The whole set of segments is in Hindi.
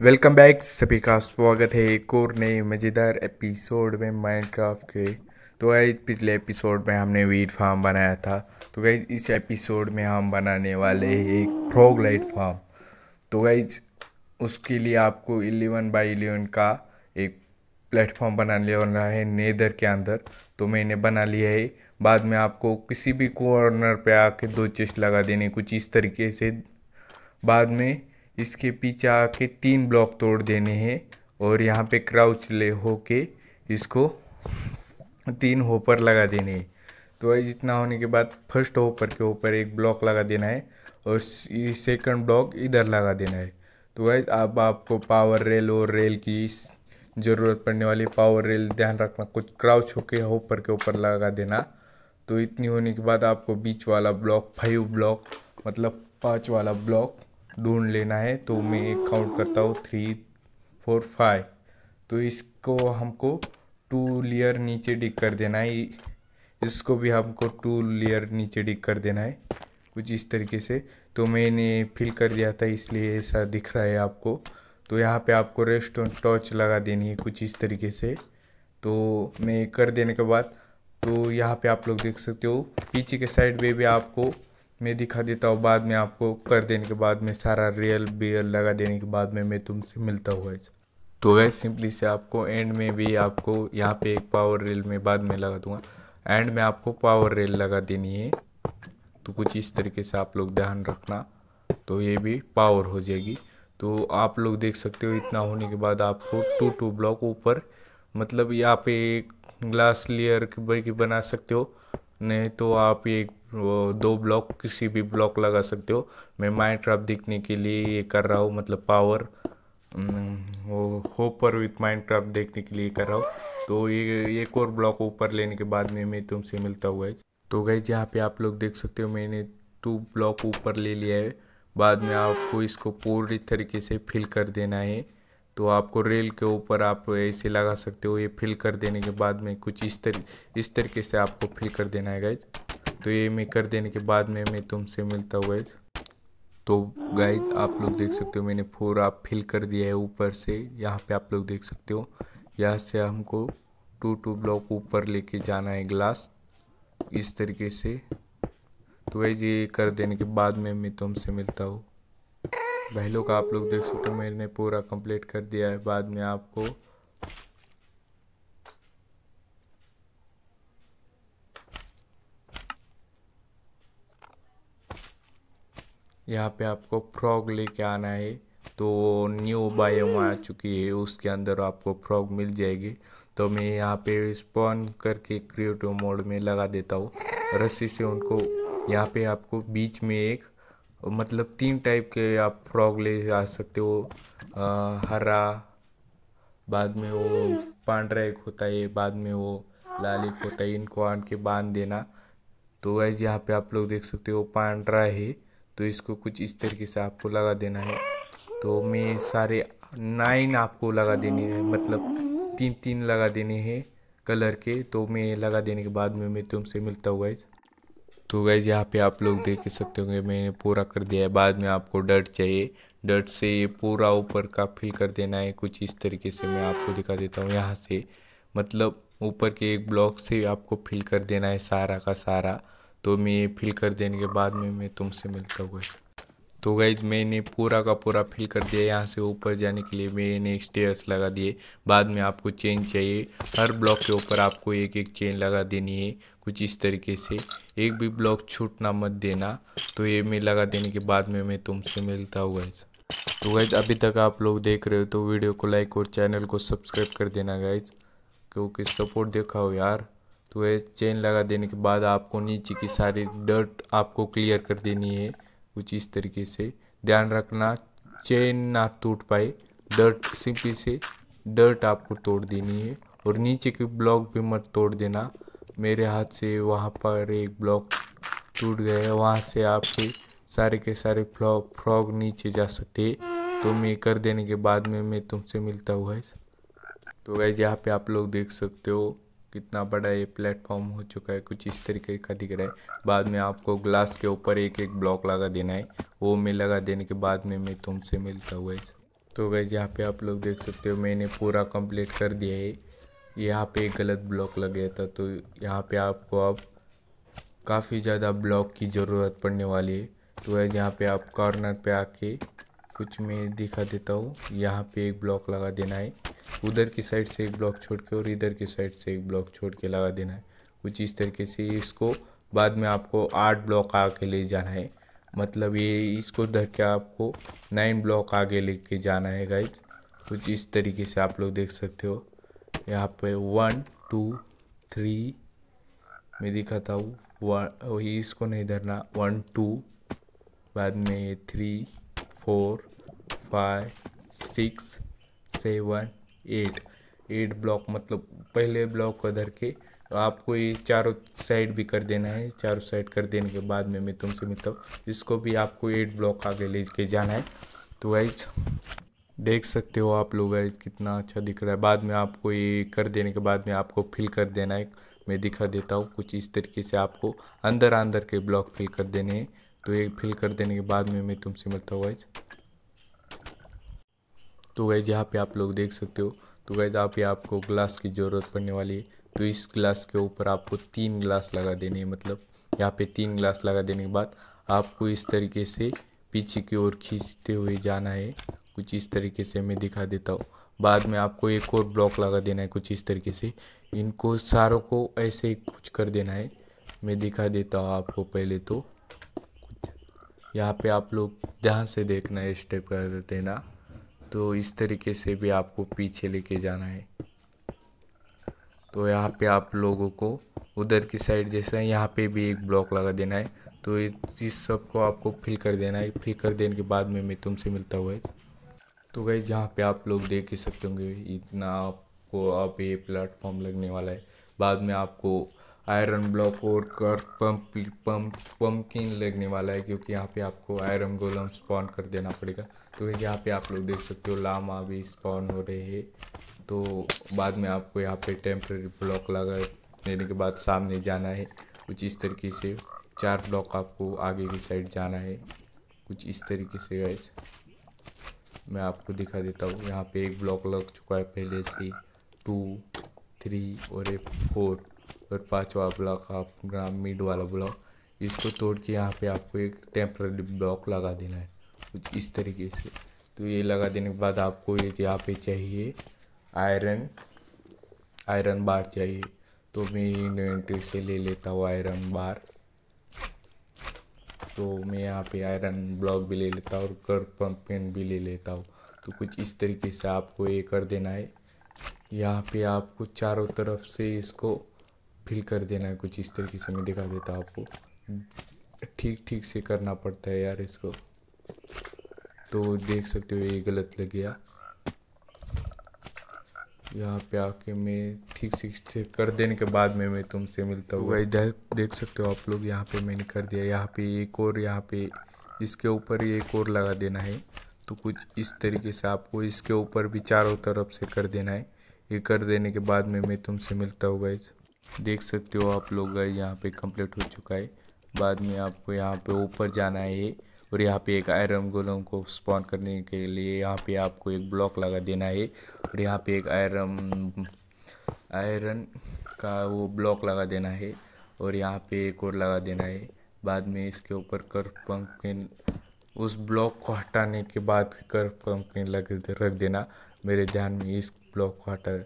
वेलकम बैक सभी का स्वागत है एक और नए मज़ेदार एपिसोड में माइनक्राफ्ट के तो गई पिछले एपिसोड में हमने वीट फार्म बनाया था तो गई इस एपिसोड में हम बनाने वाले हैं एक फ्रॉग लाइट फार्म तो गई उसके लिए आपको इलेवन बाई इलेवन का एक प्लेटफॉर्म बना लेना है नेदर के अंदर तो मैंने बना लिया है बाद में आपको किसी भी कॉर्नर पे आके दो चेस्ट लगा देने कुछ इस तरीके से बाद में इसके पीछे आके तीन ब्लॉक तोड़ देने हैं और यहाँ पे क्राउच ले हो के इसको तीन होपर लगा देने हैं तो जितना होने के बाद फर्स्ट होपर के ऊपर एक ब्लॉक लगा देना है और सेकंड ब्लॉक इधर लगा देना है तो वही अब आपको पावर रेल और रेल की ज़रूरत पड़ने वाली पावर रेल ध्यान रखना कुछ क्राउच होके होपर के ऊपर लगा देना तो इतनी होने के बाद आपको बीच वाला ब्लॉक फाइव ब्लॉक मतलब पाँच वाला ब्लॉक ढूंढ लेना है तो मैं काउंट करता हूँ थ्री फोर फाइव तो इसको हमको टू लेयर नीचे डिक कर देना है इसको भी हमको टू लेयर नीचे डिक कर देना है कुछ इस तरीके से तो मैंने फिल कर दिया था इसलिए ऐसा दिख रहा है आपको तो यहाँ पे आपको रेस्ट टॉर्च लगा देनी है कुछ इस तरीके से तो मैं कर देने के बाद तो यहाँ पे आप लोग देख सकते हो पीछे के साइड में भी आपको मैं दिखा देता हूँ बाद में आपको कर देने के बाद में सारा रियल बियल लगा देने के बाद में मैं तुमसे मिलता हुआ तो वैसे सिंपली से आपको एंड में भी आपको यहाँ पे एक पावर रेल में बाद में लगा दूंगा एंड में आपको पावर रेल लगा देनी है तो कुछ इस तरीके से आप लोग ध्यान रखना तो ये भी पावर हो जाएगी तो आप लोग देख सकते हो इतना होने के बाद आपको टू टू ब्लॉक ऊपर मतलब यहाँ पे एक ग्लास लेयर की बना सकते हो नहीं तो आप एक वो दो ब्लॉक किसी भी ब्लॉक लगा सकते हो मैं माइनक्राफ्ट देखने के लिए ये कर रहा हूँ मतलब पावर वो होपर विथ माइनक्राफ्ट देखने के लिए कर रहा हूँ तो ये एक और ब्लॉक ऊपर लेने के बाद में मैं तुमसे मिलता हूँ गाइज तो गाइज यहाँ पे आप लोग देख सकते हो मैंने टू ब्लॉक ऊपर ले लिया है बाद में आपको इसको पूरी तरीके से फिल कर देना है तो आपको रेल के ऊपर आप ऐसे लगा सकते हो ये फिल कर देने के बाद में कुछ इस तरह इस तरीके से आपको फिल कर देना है गाइज तो ये मैं कर देने के बाद में मैं तुमसे मिलता हूँ गाइज तो गाइज आप लोग देख सकते हो मैंने फोर आप फिल कर दिया है ऊपर से यहाँ पे आप लोग देख सकते हो यहाँ से हमको टू टू ब्लॉक ऊपर लेके जाना है ग्लास इस तरीके से तो गाइज ये कर देने के बाद में मैं तुमसे मिलता हूँ भाई लोग आप लोग देख सकते हो मैंने पूरा कंप्लीट कर दिया है बाद में आपको यहाँ पे आपको फ्रॉग लेके आना है तो न्यू बायोम आ चुकी है उसके अंदर आपको फ्रॉग मिल जाएगी तो मैं यहाँ पे स्पॉन करके क्रिएटिव मोड में लगा देता हूँ रस्सी से उनको यहाँ पे आपको बीच में एक मतलब तीन टाइप के आप फ्रॉग ले आ सकते हो हरा बाद में वो पांडरा एक होता है बाद में वो लाल एक होता है इनको आन के बांध देना तो वैसे यहाँ पे आप लोग देख सकते हो पांडरा है तो इसको कुछ इस तरीके से आपको लगा देना है तो मैं सारे नाइन आपको लगा देनी है मतलब तीन तीन लगा देने हैं कलर मतलब के तो मैं लगा देने के बाद में मैं तुमसे मिलता हूँ गाइज तो गैज यहाँ पे आप लोग देख सकते होंगे मैंने पूरा कर दिया है बाद में आपको डट चाहिए डट से ये पूरा ऊपर का फिल कर देना है कुछ इस तरीके से मैं आपको दिखा देता हूँ यहाँ से मतलब ऊपर के एक ब्लॉक से आपको फिल कर देना है सारा का सारा तो मैं ये फिल कर देने के बाद में मैं तुमसे मिलता हूँ गाइज तो गाइज मैंने पूरा का पूरा फिल कर दिया यहाँ से ऊपर जाने के लिए मैंने स्टेयर्स लगा दिए बाद में आपको चेन चाहिए हर ब्लॉक के ऊपर आपको एक एक चेन लगा देनी है कुछ इस तरीके से एक भी ब्लॉक छूटना मत देना तो ये मैं लगा देने के बाद में मैं तुमसे मिलता हूँ गाइज तो गाइज अभी तक आप लोग देख रहे हो तो वीडियो को लाइक और चैनल को सब्सक्राइब कर देना गाइज क्योंकि सपोर्ट देखा हो यार तो ये चेन लगा देने के बाद आपको नीचे की सारी डर्ट आपको क्लियर कर देनी है कुछ इस तरीके से ध्यान रखना चेन ना टूट पाए डर्ट सिंपली से डर्ट आपको तोड़ देनी है और नीचे के ब्लॉक भी मत तोड़ देना मेरे हाथ से वहाँ पर एक ब्लॉक टूट गया है वहाँ से आपके सारे के सारे फ्लॉक फ्रॉग नीचे जा सकते तो मैं कर देने के बाद में मैं तुमसे मिलता हुआ तो वैसे यहाँ पे आप लोग देख सकते हो कितना बड़ा ये प्लेटफॉर्म हो चुका है कुछ इस तरीके का दिख रहा है बाद में आपको ग्लास के ऊपर एक एक ब्लॉक लगा देना है वो मैं लगा देने के बाद में मैं तुमसे मिलता हुआ तो गई यहाँ पे आप लोग देख सकते हो मैंने पूरा कंप्लीट कर दिया है यहाँ पे एक गलत ब्लॉक लग गया था तो यहाँ पे आपको अब काफ़ी ज़्यादा ब्लॉक की ज़रूरत पड़ने वाली है तो वह यहाँ पे आप कॉर्नर पे आके कुछ मैं दिखा देता हूँ यहाँ पे एक ब्लॉक लगा देना है उधर की साइड से एक ब्लॉक छोड़ के और इधर की साइड से एक ब्लॉक छोड़ के लगा देना है कुछ इस तरीके से इसको बाद में आपको आठ ब्लॉक आगे ले जाना है मतलब ये इसको धर के आपको नाइन ब्लॉक आगे लेके जाना है गाइज कुछ इस तरीके से आप लोग देख सकते हो यहाँ पे वन टू थ्री मैं दिखाता हूँ वन इसको नहीं धरना वन टू बाद में ये three four five six seven eight eight block मतलब पहले ब्लॉक को धर के तो आपको ये चारों साइड भी कर देना है चारों साइड कर देने के बाद में मैं तुमसे मिलता हूँ इसको भी आपको एट ब्लॉक आगे ले के जाना है तो वाइज देख सकते हो आप लोग वाइज कितना अच्छा दिख रहा है बाद में आपको ये कर देने के बाद में आपको फिल कर देना है मैं दिखा देता हूँ कुछ इस तरीके से आपको अंदर अंदर के ब्लॉक फिल कर देने हैं तो ये फिल कर देने के बाद में मैं तुमसे मिलता हूँ वाइज तो गैज यहाँ पे आप लोग देख सकते हो तो गैज आप यहाँ आपको ग्लास की ज़रूरत पड़ने वाली है तो इस ग्लास के ऊपर आपको तीन ग्लास लगा देने हैं मतलब यहाँ पे तीन ग्लास लगा देने के बाद आपको इस तरीके से पीछे की ओर खींचते हुए जाना है कुछ इस तरीके से मैं दिखा देता हूँ बाद में आपको एक और ब्लॉक लगा देना है कुछ इस तरीके से इनको सारों को ऐसे कुछ कर देना है मैं दिखा देता हूँ आपको पहले तो यहाँ पे आप लोग ध्यान से देखना है स्टेप कर देते ना तो इस तरीके से भी आपको पीछे लेके जाना है तो यहाँ पे आप लोगों को उधर की साइड जैसा यहाँ पे भी एक ब्लॉक लगा देना है तो इस सब को आपको फिल कर देना है फिल कर देने के बाद में मैं तुमसे मिलता हुआ तो भाई जहाँ पे आप लोग देख ही सकते होंगे इतना आपको अब आप ये प्लेटफॉर्म लगने वाला है बाद में आपको आयरन ब्लॉक और कर पम्प पम्प पम्पकिन लगने वाला है क्योंकि यहाँ पे आपको आयरन गोलम स्पॉन कर देना पड़ेगा तो यहाँ पे आप लोग देख सकते हो लामा भी स्पॉन हो रहे हैं तो बाद में आपको यहाँ पे टेम्प्रेरी ब्लॉक लगा लेने के बाद सामने जाना है कुछ इस तरीके से चार ब्लॉक आपको आगे की साइड जाना है कुछ इस तरीके से गैस मैं आपको दिखा देता हूँ यहाँ पे एक ब्लॉक लग चुका है पहले से टू थ्री और एक फोर और पाँचवा ब्लॉक अपना मिड वाला ब्लॉक इसको तोड़ के यहाँ पे आपको एक टेम्प्ररी ब्लॉक लगा देना है कुछ इस तरीके से तो ये लगा देने के बाद आपको ये यहाँ पे चाहिए आयरन आयरन बार चाहिए तो मैं इन्वेंट्री से ले लेता हूँ आयरन बार तो मैं यहाँ पे आयरन ब्लॉक भी ले लेता हूँ और कर पंप पेन भी ले लेता हूँ तो कुछ इस तरीके से आपको ये कर देना है यहाँ पे आपको चारों तरफ से इसको फिल कर देना है कुछ इस तरीके से मैं दिखा देता आपको ठीक ठीक से करना पड़ता है यार इसको तो देख सकते हो ये गलत लग गया यहाँ पे आके मैं ठीक से कर देने के बाद में मैं तुमसे मिलता हूँ भाई देख सकते हो आप लोग यहाँ पे मैंने कर दिया यहाँ पे एक और यहाँ पे इसके ऊपर एक और लगा देना है तो कुछ इस तरीके से आपको इसके ऊपर भी चारों तरफ से कर देना है ये कर देने के बाद में मैं तुमसे मिलता हूँ भाई देख सकते हो आप लोग यहाँ पे कंप्लीट हो चुका है बाद में आपको यहाँ पे ऊपर जाना है और यहाँ पे एक आयरन गोलम को स्पॉन करने के लिए यहाँ पे आपको एक ब्लॉक लगा देना है और यहाँ पे एक आयरन आयरन का वो ब्लॉक लगा देना है और यहाँ पे एक और लगा देना है बाद में इसके ऊपर कर पंपिन उस ब्लॉक को हटाने के बाद कर पंपिन लग रख देना मेरे ध्यान में इस ब्लॉक को हटा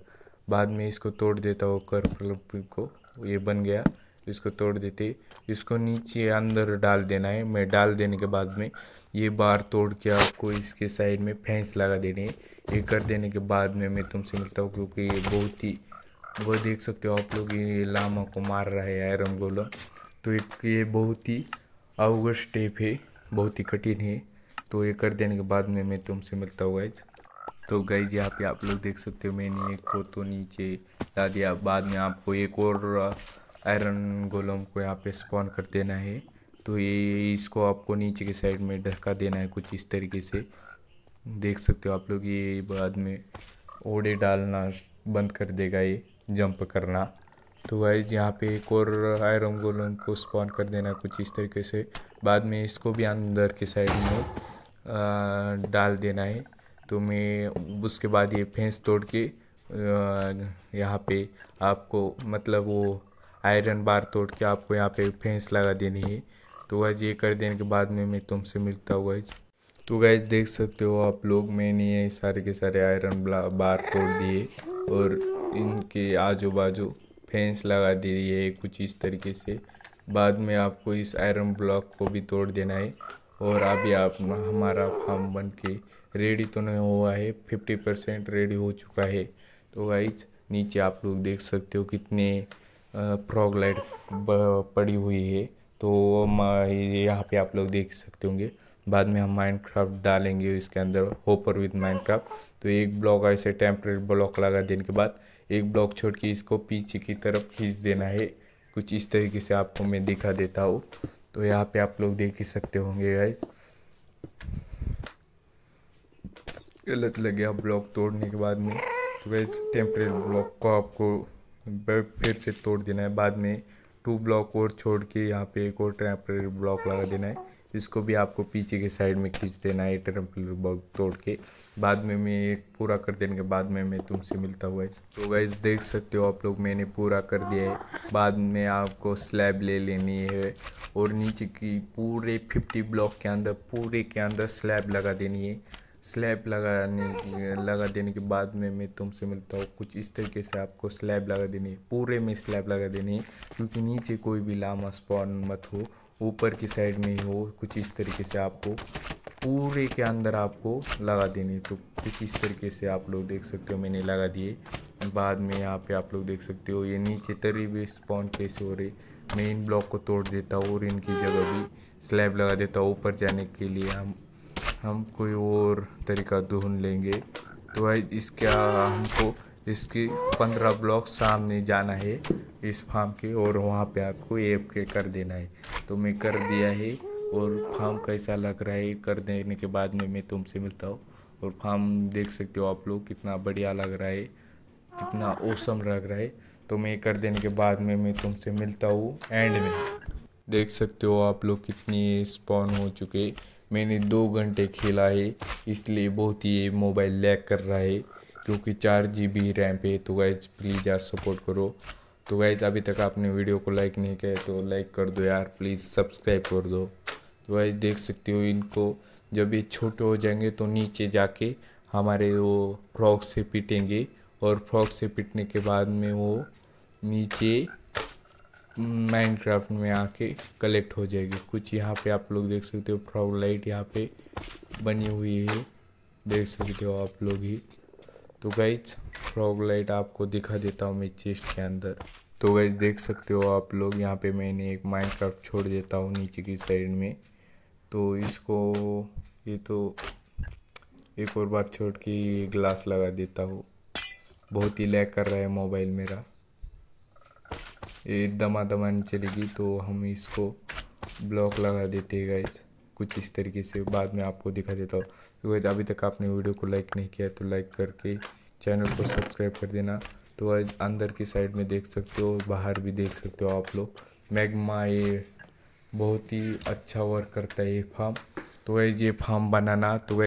बाद में इसको तोड़ देता हूँ कर मतलब को ये बन गया इसको तोड़ देते इसको नीचे अंदर डाल देना है मैं डाल देने के बाद में ये बार तोड़ के आपको इसके साइड में फैंस लगा देने ये कर देने के बाद में मैं तुमसे मिलता हूँ क्योंकि ये बहुत ही वो देख सकते हो आप लोग ये लामा को मार रहा है आयरन गोला तो एक ये बहुत ही अवगत स्टेप है बहुत ही कठिन है तो ये कर देने के बाद में मैं तुमसे मिलता हूँ तो गई यहाँ पे आप लोग देख सकते हो मैंने एक को तो नीचे ला दिया बाद में आपको एक और आयरन गोलम को यहाँ पे स्पॉन कर देना है तो ये इसको आपको नीचे के साइड में ढका देना है कुछ इस तरीके से देख सकते हो आप लोग ये बाद में ओड़े डालना बंद कर देगा ये जंप करना तो वाइज यहाँ पे एक और आयरन गोलम को स्पॉन कर देना है कुछ इस तरीके से बाद में इसको भी अंदर के साइड में आ, डाल देना है तो मैं उसके बाद ये फेंस तोड़ के यहाँ पे आपको मतलब वो आयरन बार तोड़ के आपको यहाँ पे फेंस लगा देनी है तो वैज ये कर देने के बाद में मैं तुमसे मिलता हूँ गैज तो गैज देख सकते हो आप लोग मैंने ये सारे के सारे आयरन बार तोड़ दिए और इनके आजू बाजू फेंस लगा दिए है कुछ इस तरीके से बाद में आपको इस आयरन ब्लॉक को भी तोड़ देना है और अभी आप हमारा फार्म बन के रेडी तो नहीं हुआ है फिफ्टी परसेंट रेडी हो चुका है तो गाइज नीचे आप लोग देख सकते हो कितने फ्रॉग लाइट पड़ी हुई है तो यहाँ पे आप लोग देख सकते होंगे बाद में हम माइनक्राफ्ट डालेंगे इसके अंदर होपर विद माइनक्राफ्ट तो एक ब्लॉक ऐसे टेम्परेरी ब्लॉक लगा देने के बाद एक ब्लॉक छोड़ के इसको पीछे की तरफ खींच देना है कुछ इस तरीके से आपको मैं दिखा देता हूँ तो यहाँ पे आप लोग देख ही सकते होंगे गाइज गलत लग गया ब्लॉक तोड़ने के बाद में तो गाइज टेम्परेरी ब्लॉक को आपको फिर से तोड़ देना है बाद में टू ब्लॉक और छोड़ के यहाँ पे एक और टेम्परेरी ब्लॉक लगा देना है इसको भी आपको पीछे के साइड में खींच देना है टेम्परेरी ब्लॉक तोड़ के बाद में मैं एक पूरा कर देने के बाद में मैं तुमसे मिलता हुआ तो वैस देख सकते हो आप लोग मैंने पूरा कर दिया है बाद में आपको स्लैब ले लेनी है और नीचे की पूरे फिफ्टी ब्लॉक के अंदर पूरे के अंदर स्लैब लगा देनी है स्लैब लगाने लगा देने के बाद में मैं तुमसे मिलता हूँ कुछ इस तरीके से आपको स्लैब लगा देनी है पूरे में स्लैब लगा देनी है क्योंकि नीचे कोई भी लामा स्पॉन मत हो ऊपर की साइड में ही हो कुछ इस तरीके से आपको पूरे के अंदर आपको लगा देनी है तो कुछ इस तरीके से आप लोग देख सकते हो मैंने लगा दिए बाद में यहाँ पे आप लोग देख सकते हो ये नीचे तरी भी स्पॉन कैसे हो रही मैं इन ब्लॉक को तोड़ देता हूँ और इनकी जगह भी स्लैब लगा देता हूँ ऊपर जाने के लिए हम हम कोई और तरीका ढूंढ लेंगे तो भाई इसका हमको इसके पंद्रह ब्लॉक सामने जाना है इस फार्म के और वहाँ पे आपको एप के कर देना है तो मैं कर दिया है और फार्म कैसा लग रहा है कर देने के बाद में मैं तुमसे मिलता हूँ और फार्म देख सकते हो आप लोग कितना बढ़िया लग रहा है कितना ओसम लग रहा है तो मैं कर देने के बाद में मैं तुमसे मिलता हूँ एंड में देख सकते हो आप लोग कितनी स्पॉन हो चुके मैंने दो घंटे खेला है इसलिए बहुत ही मोबाइल लैग कर रहा है क्योंकि चार जी बी रैम पे तो गाइज प्लीज़ आज सपोर्ट करो तो गाइज अभी तक आपने वीडियो को लाइक नहीं किया तो लाइक कर दो यार प्लीज़ सब्सक्राइब कर दो तो गाइज देख सकते हो इनको जब ये छोटे हो जाएंगे तो नीचे जाके हमारे वो फ्रॉक से पिटेंगे और फ्रॉक से पीटने के बाद में वो नीचे माइनक्राफ्ट में आके कलेक्ट हो जाएगी कुछ यहाँ पे आप लोग देख सकते हो फ्रॉग लाइट यहाँ पे बनी हुई है देख सकते हो आप लोग ही तो गाइज फ्रॉग लाइट आपको दिखा देता हूँ मैं चेस्ट के अंदर तो गाइज देख सकते हो आप लोग यहाँ पे मैंने एक माइनक्राफ्ट छोड़ देता हूँ नीचे की साइड में तो इसको ये तो एक और बार छोड़ के ग्लास लगा देता हूँ बहुत ही लैग कर रहा है मोबाइल मेरा ये दमा दमान चलेगी तो हम इसको ब्लॉक लगा देते हैं गाइज कुछ इस तरीके से बाद में आपको दिखा देता हूँ तो गाइज अभी तक आपने वीडियो को लाइक नहीं किया तो लाइक करके चैनल को सब्सक्राइब कर देना तो आज अंदर की साइड में देख सकते हो बाहर भी देख सकते हो आप लोग मैगमा ये बहुत ही अच्छा वर्क करता है ये फार्म तो वैसे ये फार्म बनाना तो